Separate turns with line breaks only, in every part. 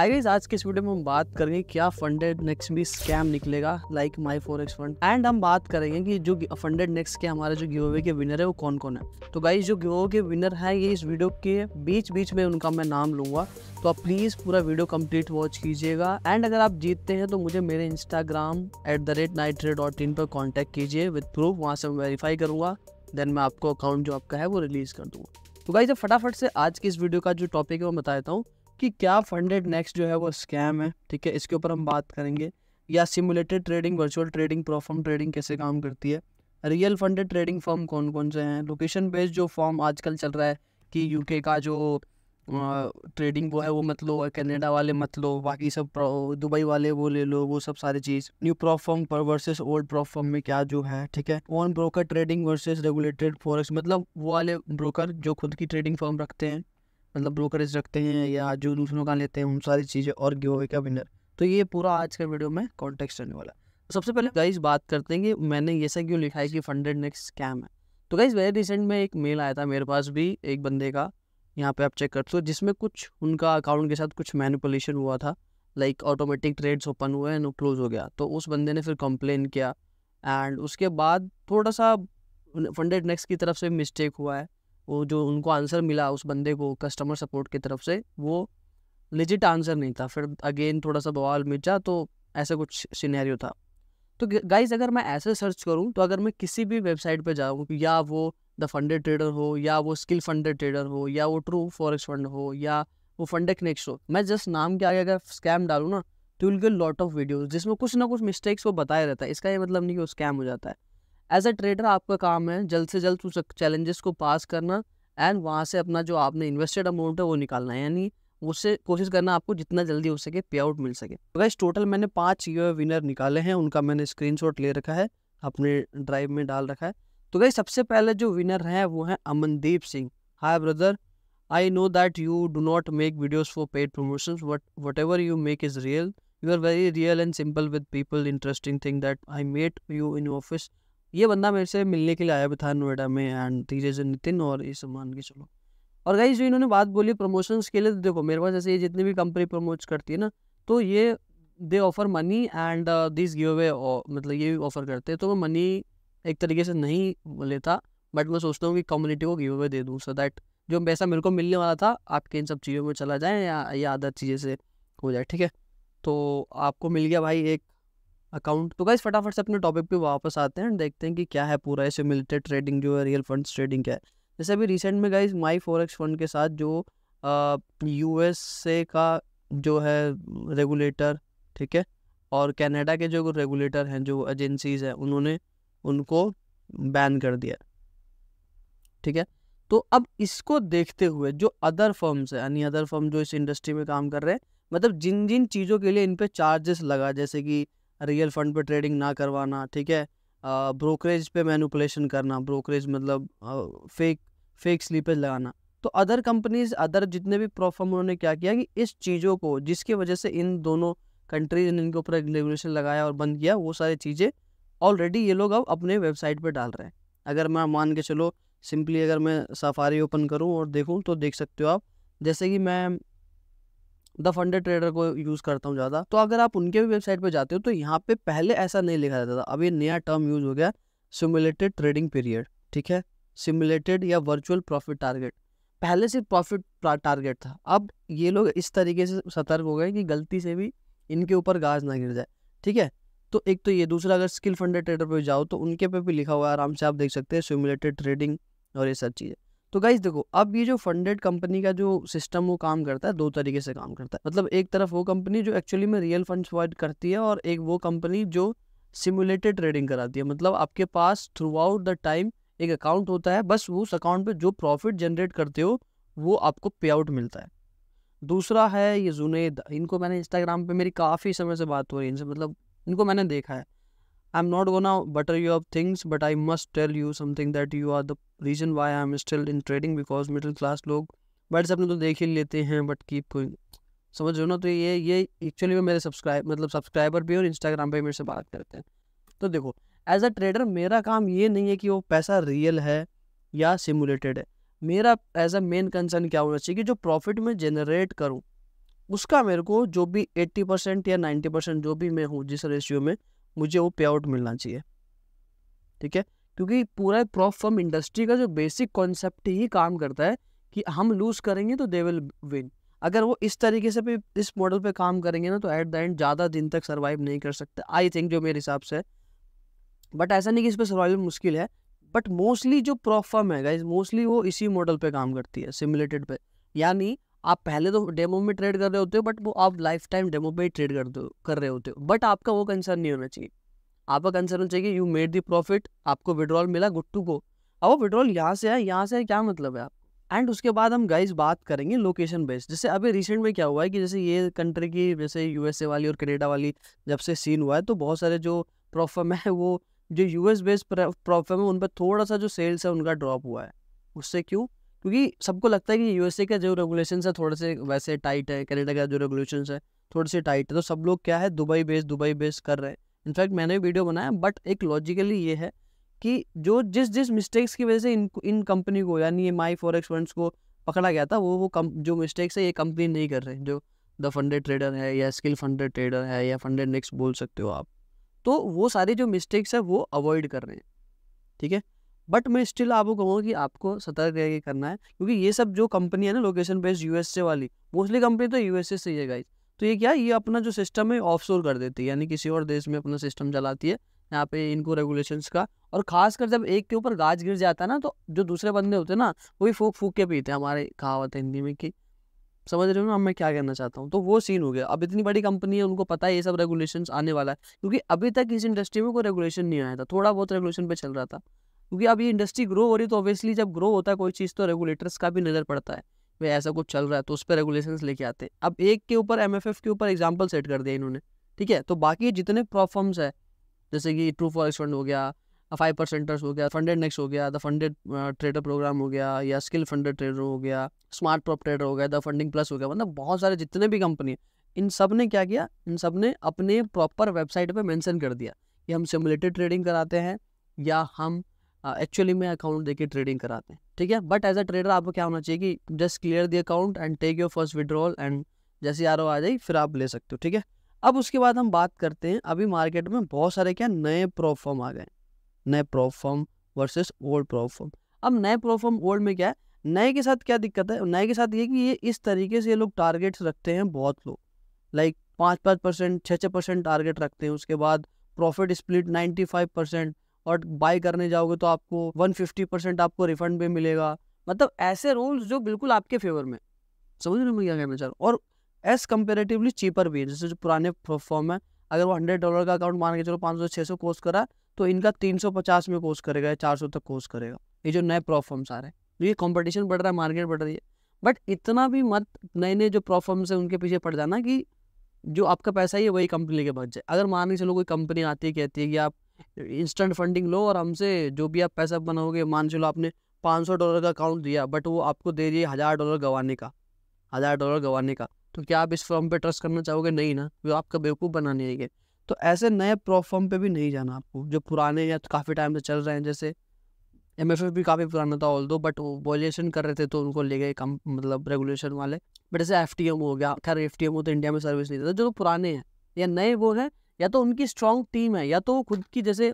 hi guys आज के इस वीडियो में हम बात करेंगे क्या फंडेड नेक्स्ट भी स्कैम निकलेगा like my forex fund and हम बात करेंगे कि जो फंडेड नेक्स्ट के हमारे जो गिवे के विनर है वो कौन कौन है तो गाइज जो गिवे के विनर है ये इस वीडियो के बीच बीच में उनका मैं नाम लूंगा तो आप प्लीज़ पूरा वीडियो कंप्लीट वॉच कीजिएगा एंड अगर आप जीतते हैं तो मुझे मेरे Instagram at the rate night rate dot in पर कॉन्टेक्ट कीजिए विद प्रूफ वहाँ से मैं वेरीफाई करूंगा देन मैं आपको अकाउंट जो आपका है वो रिलीज़ कर दूंगा तो गाइज फटाफट से आज की इस वीडियो का जो टॉपिक है वो बता देता हूँ कि क्या फंडेड नेक्स्ट जो है वो स्कैम है ठीक है इसके ऊपर हम बात करेंगे या simulated trading virtual trading prop firm trading कैसे काम करती है रियल फंडेड ट्रेडिंग फॉर्म कौन कौन से हैं लोकेशन बेस्ड जो फॉर्म आजकल चल रहा है कि यूके का जो ट्रेडिंग वो है वो मत लो कैनेडा वाले मत लो बाकी सब दुबई वाले वो ले लो वो सब सारी चीज़ न्यू प्रॉफ पर वर्सेस ओल्ड प्रॉफ फॉर्म में क्या जो है ठीक है on broker trading versus regulated forex मतलब वो वाले ब्रोकर जो खुद की ट्रेडिंग फॉर्म रखते हैं मतलब ब्रोकरेज रखते हैं या जो दूसरों का लेते हैं उन सारी चीज़ें और गिव का विनर तो ये पूरा आज के वीडियो में कॉन्टेक्स्ट रहने वाला है तो सबसे पहले गाइज बात करते हैं कि मैंने ये सब क्यों लिखा है कि फंडेड नेक्स्ट स्कैम है तो गाइज वेरी रिसेंट में एक मेल आया था मेरे पास भी एक बंदे का यहाँ पे आप चेक कर सकते हो जिसमें कुछ उनका अकाउंट के साथ कुछ मैनिपुलेशन हुआ था लाइक ऑटोमेटिक ट्रेड्स ओपन हुए एंड क्लोज हो गया तो उस बंदे ने फिर कंप्लेन किया एंड उसके बाद थोड़ा सा फंडेड नेक्स्ट की तरफ से मिस्टेक हुआ है वो जो उनको आंसर मिला उस बंदे को कस्टमर सपोर्ट की तरफ से वो लिजिट आंसर नहीं था फिर अगेन थोड़ा सा बवाल मिर्चा तो ऐसा कुछ सीनैरियो था तो गाइज अगर मैं ऐसे सर्च करूँ तो अगर मैं किसी भी वेबसाइट पर जाऊँ या वो द फंडेड ट्रेडर हो या वो स्किल फंडेड ट्रेडर हो या वो ट्रू फॉरेक्स फंड हो या वो फंडे कनेक्स हो मैं जस्ट नाम के आगे अगर स्कैम डालूँ ना तो will get lot of videos जिसमें कुछ ना कुछ मिस्टेक्स वो बताया रहता है इसका ये मतलब नहीं कि वो स्कैम हो जाता है एज अ ट्रेडर आपका काम है जल्द से जल्द उस चैलेंजेस को पास करना एंड वहाँ से अपना जो आपने इन्वेस्टेड अमाउंट है वो निकालना है यानी उससे कोशिश करना आपको जितना जल्दी हो सके पे आउट मिल सके तो गैस टोटल मैंने पाँच ये विनर निकाले हैं उनका मैंने स्क्रीन ले रखा है अपने ड्राइव में डाल रखा है तो गई सबसे पहले जो विनर है वो है Amandeep Singh hi brother I know that you do not make videos for paid promotion what whatever you make is real you are very real and simple with people interesting thing that I met you in office ये बंदा मेरे से मिलने के लिए आया भी था नोएडा में एंड से नितिन और ये सब मान के चलो और गाइज जो इन्होंने बात बोली प्रमोशंस के लिए देखो मेरे पास जैसे ये जितनी भी कंपनी प्रमोट करती है ना तो ये they offer money and this giveaway मतलब ये ऑफर करते हैं तो मैं मनी एक तरीके से नहीं लेता बट मैं सोचता हूँ कि कम्युनिटी को गिव अवे दे दूँ सो दैट जो पैसा मेरे को मिलने वाला था आपके इन सब चीज़ों में चला जाए या अदर चीज़ें से हो जाए ठीक है तो आपको मिल गया भाई एक अकाउंट तो गाइस फटाफट से अपने टॉपिक पे वापस आते हैं देखते हैं कि क्या है पूरा ऐसे सिमुलेटेड ट्रेडिंग जो है रियल फंड ट्रेडिंग क्या है जैसे अभी रिसेंट में गाइस माई फॉरेक्स फंड के साथ जो एस ए का जो है रेगुलेटर ठीक है और कनाडा के जो रेगुलेटर हैं जो एजेंसीज हैं उन्होंने उनको बैन कर दिया ठीक है तो अब इसको देखते हुए जो अदर फर्म्स है यानी अदर फर्म जो इस इंडस्ट्री में काम कर रहे हैं मतलब जिन जिन चीज़ों के लिए इन पर चार्जेस लगा जैसे कि रियल फंड पे ट्रेडिंग ना करवाना ठीक है ब्रोकरेज पे मैनुपलेशन करना ब्रोकरेज मतलब फेक फेक स्लीपेज लगाना तो अदर कंपनीज अदर जितने भी प्रॉफर्म उन्होंने क्या किया कि इस चीज़ों को जिसकी वजह से इन दोनों कंट्रीज ने इनके ऊपर रेगुलेशन लगाया और बंद किया वो सारी चीज़ें ऑलरेडी ये लोग अब अपने वेबसाइट पर डाल रहे हैं अगर मैं मान के चलो सिंपली अगर मैं सफारी ओपन करूँ और देखूँ तो देख सकते हो आप जैसे कि मैं द फंडे ट्रेडर को यूज करता हूँ ज्यादा तो अगर आप उनके भी वेबसाइट पर जाते हो तो यहाँ पे पहले ऐसा नहीं लिखा जाता था अब ये नया टर्म यूज हो गया सिमुलेटेड ट्रेडिंग पीरियड ठीक है सिमुलेटेड या वर्चुअल प्रॉफिट टारगेट पहले सिर्फ प्रॉफिट टारगेट था अब ये लोग इस तरीके से सतर्क हो गए कि गलती से भी इनके ऊपर गाज ना गिर जाए ठीक है तो एक तो ये दूसरा अगर स्किल फंडेड ट्रेडर पे जाओ तो उनके पे भी लिखा हुआ है आराम से आप देख सकते हैं सिमुलेटेड ट्रेडिंग और ये सब चीज़ें तो गाइज देखो अब ये जो फंडेड कंपनी का जो सिस्टम वो काम करता है दो तरीके से काम करता है मतलब एक तरफ वो कंपनी जो एक्चुअली में रियल फंड प्रोवाइड करती है और एक वो कंपनी जो सिमुलेटेड ट्रेडिंग कराती है मतलब आपके पास थ्रू आउट द टाइम एक अकाउंट होता है बस उस अकाउंट पे जो प्रॉफिट जनरेट करते हो वो आपको पे आउट मिलता है दूसरा है ये जुनेद इनको मैंने इंस्टाग्राम पे मेरी काफ़ी समय से बात हो रही है इनसे मतलब इनको मैंने देखा है आई am gonna butter you of things but I must tell you something that you are the reason why I am still in trading because middle class लोग बट्स अपने तो देख ही लेते हैं बट कीप गोइंग समझ रहे हो ना तो ये ये एक्चुअली में मेरे सब्सक्राइब मतलब सब्सक्राइबर भी और इंस्टाग्राम पर मेरे से बात करते हैं तो देखो एज अ ट्रेडर मेरा काम ये नहीं है कि वो पैसा रियल है या सिमुलेटेड है मेरा एज अ मेन कंसर्न क्या होना चाहिए कि जो प्रॉफिट मैं जनरेट करूँ उसका मेरे को जो भी एट्टी परसेंट या नाइन्टी परसेंट जो भी मैं हूँ जिस रेशियो में मुझे वो पे आउट मिलना चाहिए ठीक है क्योंकि पूरा प्रॉफ फर्म इंडस्ट्री का जो बेसिक कॉन्सेप्ट ही काम करता है कि हम लूज करेंगे तो दे विल विन अगर वो इस तरीके से भी इस मॉडल पे काम करेंगे ना तो एट द एंड ज़्यादा दिन तक सर्वाइव नहीं कर सकते आई थिंक जो मेरे हिसाब से बट ऐसा नहीं कि इस पर सर्वाइवल मुश्किल है बट मोस्टली जो प्रॉफ फर्म है मोस्टली वो इसी मॉडल पे काम करती है सिमुलेटेड पे यानी आप पहले तो डेमो में ट्रेड कर रहे होते हो बट वो आप लाइफ टाइम डेमो पे ही ट्रेड करते हो कर रहे होते हो बट आपका वो कंसर्न नहीं होना चाहिए आपका कंसर्न होना चाहिए यू मेड दी प्रॉफिट आपको विड्रॉल मिला गुट्टू को अब वो विड्रॉल यहाँ से है यहाँ से है क्या मतलब है आप एंड उसके बाद हम गाइज बात करेंगे लोकेशन बेस्ड जैसे अभी रिसेंट में क्या हुआ है कि जैसे ये कंट्री की जैसे यूएसए वाली और कनेडा वाली जब से सीन हुआ है तो बहुत सारे जो प्रॉफर्म है वो जो यूएस बेस्ड प्रॉफर्म है उन पर थोड़ा सा जो सेल्स है उनका ड्रॉप हुआ है उससे क्यों क्योंकि सबको लगता है कि यूएसए का जो रेगुलेशन है थोड़े से वैसे टाइट है कनाडा का जो रेगुलेशन है थोड़े से टाइट है तो सब लोग क्या है दुबई बेस दुबई बेस कर रहे हैं इनफैक्ट मैंने भी वीडियो बनाया बट एक लॉजिकली ये है कि जो जिस जिस मिस्टेक्स की वजह से इन इन कंपनी को यानी ये माई फॉर फंड्स को पकड़ा गया था वो वो कम, जो मिस्टेक्स है ये कंपनी नहीं कर रहे जो द फंडेड ट्रेडर है या स्किल फंडेड ट्रेडर है या फंडेड नेक्स्ट बोल सकते हो आप तो वो सारी जो मिस्टेक्स है वो अवॉइड कर रहे हैं ठीक है बट मैं स्टिल आपको कहूँगा कि आपको सतर्क रह करना है क्योंकि ये सब जो कंपनी है ना लोकेशन बेस्ड यूएसए वाली मोस्टली कंपनी तो यूएसए से ही है गाइज तो ये क्या ये अपना जो सिस्टम है ऑफ कर देती है यानी किसी और देश में अपना सिस्टम चलाती है यहाँ पे इनको रेगुलेशंस का और खासकर जब एक के ऊपर गाज गिर जाता है ना तो जो दूसरे बंदे होते हैं ना वही फूक फूक के पीते हैं हमारे कहावत है हिंदी में कि समझ रहे हो ना मैं क्या कहना चाहता हूँ तो वो सीन हो गया अब इतनी बड़ी कंपनी है उनको पता है ये सब रेगुलेशन आने वाला है क्योंकि अभी तक इस इंडस्ट्री में कोई रेगुलेशन नहीं आया था थोड़ा बहुत रेगुलेशन पर चल रहा था क्योंकि अब ये इंडस्ट्री ग्रो हो रही है तो ऑब्वियसली जब ग्रो होता है कोई चीज़ तो रेगुलेटर्स का भी नज़र पड़ता है भाई ऐसा कुछ चल रहा है तो उस पर रेगुलेशन लेके आते हैं अब एक के ऊपर एम के ऊपर एग्जाम्पल सेट कर दिया इन्होंने ठीक है तो बाकी जितने प्रॉफर्म्स है जैसे कि ट्रू फॉरेस्ट फंड हो गया फाइव परसेंटर्स हो गया फंडेड नेक्स्ट हो गया द फंडेड ट्रेडर प्रोग्राम हो गया या स्किल फंडेड ट्रेडर हो गया स्मार्ट प्रॉप ट्रेडर हो गया द फंडिंग प्लस हो गया मतलब बहुत सारे जितने भी कंपनी इन सब ने क्या किया इन सब ने अपने प्रॉपर वेबसाइट पे मेंशन कर दिया कि हम सिमुलेटेड ट्रेडिंग कराते हैं या हम एक्चुअली में अकाउंट देके ट्रेडिंग कराते हैं ठीक है बट एज अ ट्रेडर आपको क्या होना चाहिए कि just clear the account and take your first withdrawal and जैसे आर आ जाए फिर आप ले सकते हो ठीक है अब उसके बाद हम बात करते हैं अभी मार्केट में बहुत सारे क्या नए प्रोफॉर्म आ गए नए prop firm versus versus old prop firm अब नए प्रोफॉर्म ओल्ड में क्या है नए के साथ क्या दिक्कत है नए के साथ ये कि ये इस तरीके से ये लोग टारगेट्स रखते हैं बहुत लोग लाइक पाँच पाँच परसेंट छः छः परसेंट टारगेट रखते हैं उसके बाद profit split ninety five percent और बाय करने जाओगे तो आपको वन फिफ्टी परसेंट आपको रिफंड भी मिलेगा मतलब ऐसे रूल्स जो बिल्कुल आपके फेवर में समझ रहे मैं क्या कहना चाह रहा और एज कंपेरेटिवली चीपर भी है जैसे जो पुराने फॉर्म है अगर वो हंड्रेड डॉलर का अकाउंट मान के चलो पाँच सौ छः सौ कोर्स करा तो इनका तीन सौ पचास में कोर्स करेगा या चार सौ तक कोर्स करेगा ये जो नए प्रॉफॉर्म्स आ रहे हैं तो ये कॉम्पिटिशन बढ़ रहा है मार्केट बढ़ रही है बट इतना भी मत नए नए जो प्रॉफॉर्म्स हैं उनके पीछे पड़ जाना कि जो आपका पैसा ही है वही कंपनी लेके बच जाए अगर मान के चलो कोई कंपनी आती है कहती है कि आप इंस्टेंट फंडिंग लो और हमसे जो भी आप पैसा बनाओगे मान चलो आपने पाँच सौ डॉलर का अकाउंट दिया बट वो आपको दे दिए हज़ार डॉलर गंवाने का हज़ार डॉलर गंवाने का तो क्या आप इस फॉर्म पे ट्रस्ट करना चाहोगे नहीं ना वो आपका बेवकूफ़ बनाने आएंगे तो ऐसे नए फर्म पे भी नहीं जाना आपको जो पुराने या तो काफ़ी टाइम से चल रहे हैं जैसे एम एफ भी काफ़ी पुराना था ऑल दो बट वो कर रहे थे तो उनको ले गए कम मतलब रेगुलेशन वाले बट जैसे एफ टी एम हो गया खैर एफ टी एम हो तो इंडिया में सर्विस नहीं देता जो पुराने हैं या नए वो हैं या तो उनकी स्ट्रांग टीम है या तो वो खुद की जैसे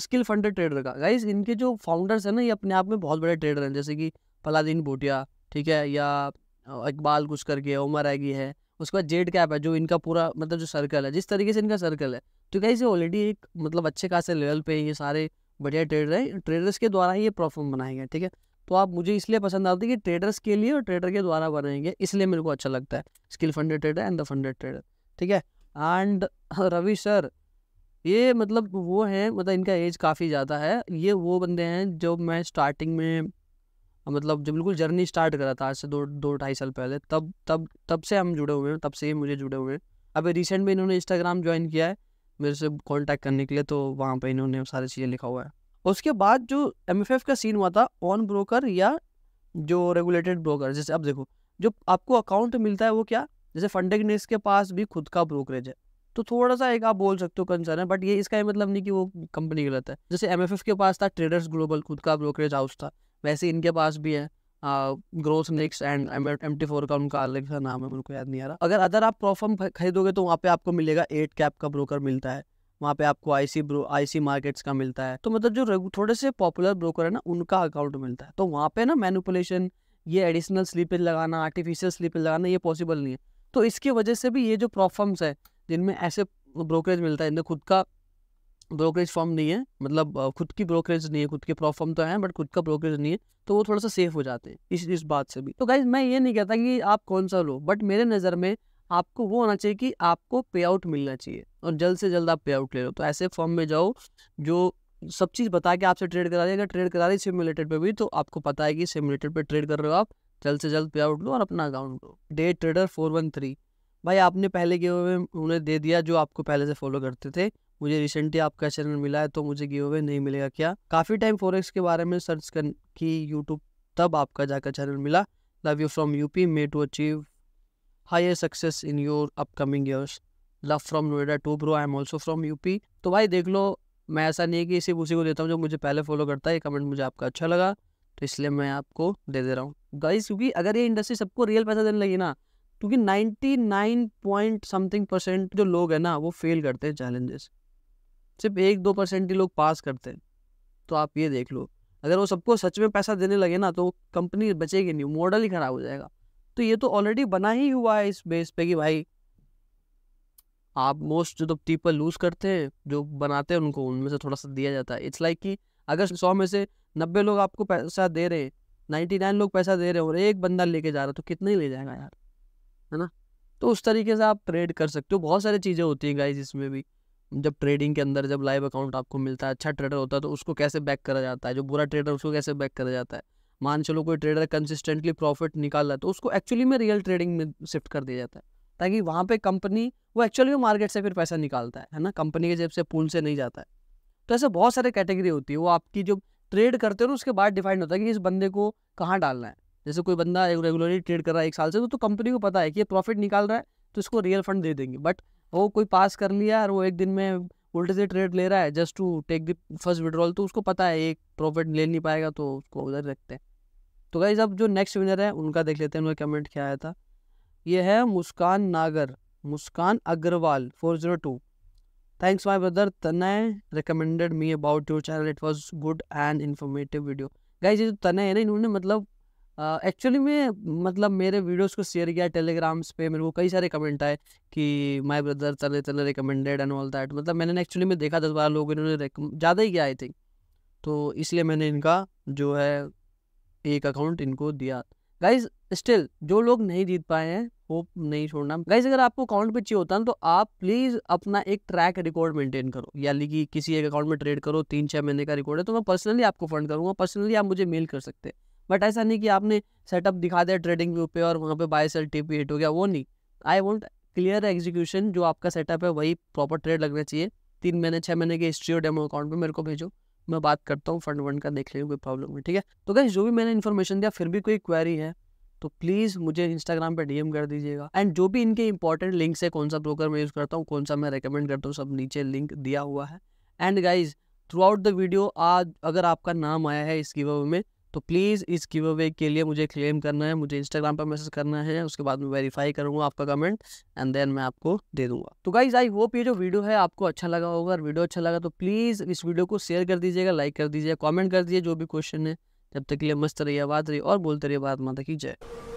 स्किल फंडेड ट्रेडर का गाइज इनके जो फाउंडर्स हैं ना ये अपने आप में बहुत बड़े ट्रेडर हैं जैसे कि फलादीन भूटिया ठीक है या इकबाल कुछ करके उमर आगी है उसके बाद जेड कैप है जो इनका पूरा मतलब जो सर्कल है जिस तरीके से इनका सर्कल है तो क्या ये ऑलरेडी एक मतलब अच्छे खासे लेवल पे ये सारे बढ़िया ट्रेडर हैं ट्रेडर्स के द्वारा ही ये प्रॉफॉर्म बनाए गए ठीक है तो आप मुझे इसलिए पसंद आते हैं कि ट्रेडर्स के लिए और ट्रेडर के द्वारा बनाएंगे इसलिए मेरे को अच्छा लगता है skill funded trader and the funded trader ठीक है एंड रवि सर ये मतलब वो हैं मतलब इनका एज काफ़ी ज़्यादा है ये वो बंदे हैं जो मैं स्टार्टिंग में मतलब जब बिल्कुल जर्नी स्टार्ट करा था आज से दो दो ढाई साल पहले तब तब तब से हम जुड़े हुए हैं तब से ये मुझे जुड़े हुए हैं अभी रिसेंट में इन्होंने इंस्टाग्राम ज्वाइन किया है मेरे से कॉन्टैक्ट करने के लिए तो वहाँ पर इन्होंने सारी चीज़ें लिखा हुआ है उसके बाद जो एम का सीन हुआ था ऑन ब्रोकर या जो रेगुलेटेड ब्रोकर जैसे अब देखो जो आपको अकाउंट मिलता है वो क्या जैसे फंडेगनिस के पास भी खुद का ब्रोकरेज है तो थोड़ा सा एक आप बोल सकते हो कंसर्न है बट ये इसका ये मतलब नहीं कि वो कंपनी गलत है जैसे एम के पास था ट्रेडर्स ग्लोबल खुद का ब्रोकरेज हाउस था वैसे इनके पास भी है growth next and M T four का उनका अलग सा नाम है उनको याद नहीं आ रहा अगर अदर आप प्रॉफर्म खरीदोगे तो वहाँ पे आपको मिलेगा एट कैप का ब्रोकर मिलता है वहाँ पे आपको आई सी आई सी मार्केट्स का मिलता है तो मतलब जो थोड़े से पॉपुलर ब्रोकर है ना उनका अकाउंट मिलता है तो वहाँ पे ना मैनुपुलेशन ये एडिशनल स्लीपेज लगाना आर्टिफिशियल स्लीपेज लगाना ये पॉसिबल नहीं है तो इसकी वजह से भी ये जो प्रॉफर्म्स है जिनमें ऐसे ब्रोकरेज मिलता है इनमें खुद का ब्रोकरेज फॉर्म नहीं है मतलब खुद की ब्रोकरेज नहीं है खुद के प्रॉफर्म तो है बट खुद का ब्रोकरेज नहीं है तो वो थोड़ा सा सेफ हो जाते हैं इस इस बात से भी तो गाइज मैं ये नहीं कहता कि आप कौन सा लो बट मेरे नज़र में आपको वो होना चाहिए कि आपको पे आउट मिलना चाहिए और जल्द से जल्द आप पे आउट ले लो तो ऐसे फॉर्म में जाओ जो सब चीज़ बता के आपसे ट्रेड करा रही है अगर ट्रेड करा रही है सिमुलेटेड पर भी तो आपको पता है कि सिमुलेटेड पर ट्रेड कर रहे हो आप जल्द से जल्द पे आउट लो और अपना अकाउंट लो day trader four one three भाई आपने पहले गिव अवे उन्हें दे दिया जो आपको पहले से फॉलो करते थे मुझे रिसेंटली आपका चैनल मिला है तो मुझे गिव अवे नहीं मिलेगा क्या काफ़ी टाइम फोरेक्स के बारे में सर्च कर की यूट्यूब तब आपका जाकर चैनल मिला love you from UP may to achieve high success in your upcoming years love from Noida too bro I am also from UP तो भाई देख लो मैं ऐसा नहीं है कि इसी उसी को देता हूँ जो मुझे पहले फॉलो करता है ये कमेंट मुझे आपका अच्छा लगा तो इसलिए मैं आपको दे दे रहा हूँ गाइस क्योंकि अगर ये इंडस्ट्री सबको रियल पैसा देने लगी ना क्योंकि नाइन पॉइंट समथिंग परसेंट जो लोग हैं ना वो फेल करते हैं चैलेंजेस सिर्फ एक दो परसेंट ही लोग पास करते हैं तो आप ये देख लो अगर वो सबको सच में पैसा देने लगे ना तो कंपनी बचेगी नहीं मॉडल ही खराब हो जाएगा तो ये तो ऑलरेडी बना ही हुआ है इस बेस पे कि भाई आप मोस्ट जो तो पीपल लूज करते हैं जो बनाते हैं उनको उनमें से थोड़ा सा दिया जाता है इट्स लाइक like कि अगर सौ में से नब्बे लोग आपको पैसा दे रहे हैं नाइन्टी नाइन लोग पैसा दे रहे हैं और एक बंदा लेके जा रहा तो कितने ही ले जाएगा यार है ना तो उस तरीके से आप ट्रेड कर सकते हो बहुत सारी चीज़ें होती हैं गाइज इसमें भी जब ट्रेडिंग के अंदर जब लाइव अकाउंट आपको मिलता है अच्छा ट्रेडर होता है तो उसको कैसे बैक करा जाता है जो बुरा ट्रेडर उसको कैसे बैक करा जाता है मान चलो कोई ट्रेडर कंसिस्टेंटली प्रॉफिट निकाल रहा है तो उसको एक्चुअली में रियल ट्रेडिंग में शिफ्ट कर दिया जाता है ताकि वहाँ पे कंपनी वो एक्चुअली में मार्केट से फिर पैसा निकालता है है ना कंपनी के जेब से पूल से नहीं जाता है तो ऐसे बहुत सारे कैटेगरी होती है वो आपकी जो ट्रेड करते हो ना उसके बाद डिफाइंड होता है कि इस बंदे को कहाँ डालना है जैसे कोई बंदा रेगुलरली ट्रेड कर रहा है एक साल से तो, तो कंपनी को पता है कि ये प्रॉफिट निकाल रहा है तो इसको रियल फंड दे देंगे बट वो कोई पास कर लिया और वो एक दिन में उल्टे से ट्रेड ले रहा है just to take the first withdrawal तो उसको पता है एक प्रॉफिट ले नहीं पाएगा तो उसको उधर रखते हैं तो गाइज अब जो नेक्स्ट विनर है उनका देख लेते हैं उनका कमेंट क्या आया था ये है Muskan Nagar Muskan Agarwal four zero two thanks my brother Tanay recommended me about your channel it was good and informative video guys ये जो तनय है ना इन्होंने मतलब एक्चुअली uh, में मतलब मेरे वीडियोस को शेयर किया टेलीग्राम्स पे मेरे को कई सारे कमेंट आए कि माय ब्रदर तले तले रिकमेंडेड एंड ऑल दैट मतलब मैंने एक्चुअली में देखा दस बारह लोग इन्होंने ज़्यादा ही किया आई थिंक तो इसलिए मैंने इनका जो है एक अकाउंट इनको दिया गाइज स्टिल जो लोग नहीं जीत पाए हैं वो नहीं छोड़ना गाइज अगर आपको अकाउंट पे चाहिए होता ना तो आप प्लीज अपना एक ट्रैक रिकॉर्ड मेंटेन करो यानी कि किसी एक अकाउंट में ट्रेड करो तीन छः महीने का रिकॉर्ड है तो मैं पर्सनली आपको फंड करूंगा पर्सनली आप मुझे मेल कर सकते हैं बट ऐसा नहीं कि आपने सेटअप दिखा दिया ट्रेडिंग व्यू पे और वहाँ पे बाय सेल टिप हेट हो गया वो नहीं आई वॉन्ट क्लियर एग्जीक्यूशन जो आपका सेटअप है वही प्रॉपर ट्रेड लगना चाहिए तीन महीने छः महीने की हिस्ट्री और डेमो अकाउंट पर मेरे को भेजो मैं बात करता हूँ फंड वंड का देख लेंगे कोई प्रॉब्लम है ठीक है तो गैस जो भी मैंने इन्फॉर्मेशन दिया फिर भी कोई क्वेरी है तो प्लीज़ मुझे इंस्टाग्राम पे डीएम कर दीजिएगा एंड जो भी इनके इंपॉर्टेंट लिंक्स है कौन सा ब्रोकर मैं यूज़ करता हूँ कौन सा मैं रेकमेंड करता हूँ सब नीचे लिंक दिया हुआ है and guys throughout the video आज अगर आपका नाम आया है इस गिव में तो प्लीज़ इस गिव अवे के लिए मुझे क्लेम करना है मुझे इंस्टाग्राम पर मैसेज करना है उसके बाद मैं वेरीफाई करूँगा आपका कमेंट एंड देन मैं आपको दे दूँगा तो गाइज आई होप ये जो वीडियो है आपको अच्छा लगा होगा अगर वीडियो अच्छा लगा तो प्लीज़ इस वीडियो को शेयर कर दीजिएगा लाइक कर दीजिएगा कॉमेंट कर दीजिए जो भी क्वेश्चन है जब तक के लिए मस्त रहिए बात रही और बोलते रहिए बात माता की जय